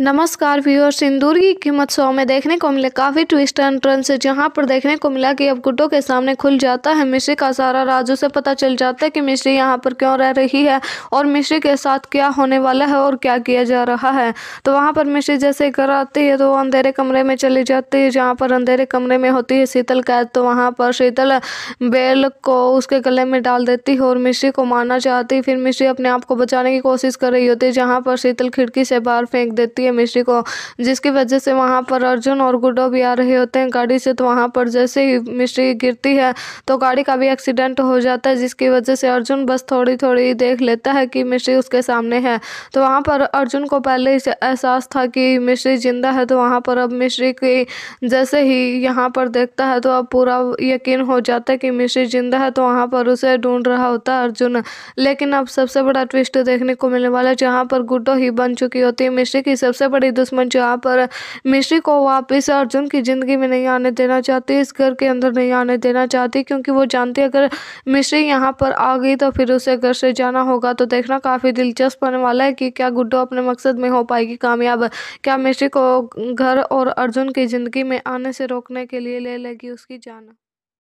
नमस्कार व्यूअर्स सिंदूर की कीमत सौ में देखने को मिले काफ़ी ट्विस्ट एंड टर्न से जहां पर देखने को मिला कि अब गुड्डो के सामने खुल जाता है मिश्री का सारा राज उसे पता चल जाता है कि मिश्री यहां पर क्यों रह रही है और मिश्री के साथ क्या होने वाला है और क्या किया जा रहा है तो वहां पर मिश्री जैसे घर आती है तो वो अंधेरे कमरे में चली जाती है जहाँ पर अंधेरे कमरे में होती है शीतल कैद तो वहाँ पर शीतल बेल को उसके गले में डाल देती है और मिश्री को मारना चाहती फिर मिश्री अपने आप को बचाने की कोशिश कर रही होती है जहाँ पर शीतल खिड़की से बाहर फेंक देती होती है मिश्री को जिसकी वजह से वहाँ पर अर्जुन और गुड्डो भी आ रहे होते हैं गाड़ी से तो वहाँ पर जैसे ही मिश्री गिरती है तो गाड़ी का भी एक्सीडेंट हो जाता है जिसकी वजह से अर्जुन बस थोड़ी थोड़ी देख लेता है कि मिश्री उसके सामने है तो वहाँ पर अर्जुन को पहले ही एहसास था कि मिश्री जिंदा है तो वहाँ पर अब मिश्री की जैसे ही यहाँ पर देखता है तो अब पूरा यकीन हो जाता है कि मिश्री जिंदा है तो वहाँ पर उसे ढूंढ रहा होता है अर्जुन लेकिन अब सबसे बड़ा ट्विस्ट देखने को मिलने वाला है जहाँ पर गुड्डो ही बन चुकी होती है मिश्री की सब सबसे बड़े दुश्मन जहाँ पर मिश्री को वापस अर्जुन की ज़िंदगी में नहीं आने देना चाहते इस घर के अंदर नहीं आने देना चाहते क्योंकि वो जानते अगर मिश्री यहाँ पर आ गई तो फिर उसे घर से जाना होगा तो देखना काफ़ी दिलचस्प होने वाला है कि क्या गुड्डो अपने मकसद में हो पाएगी कामयाब क्या मिश्री को घर और अर्जुन की ज़िंदगी में आने से रोकने के लिए ले लेगी उसकी जान